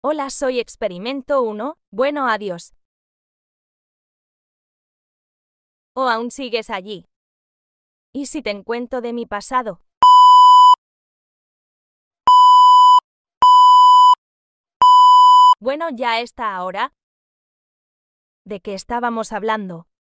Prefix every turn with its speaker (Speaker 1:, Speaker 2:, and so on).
Speaker 1: Hola, soy Experimento 1, bueno, adiós. ¿O aún sigues allí? ¿Y si te encuentro de mi pasado? Bueno, ya está ahora. ¿De qué estábamos hablando?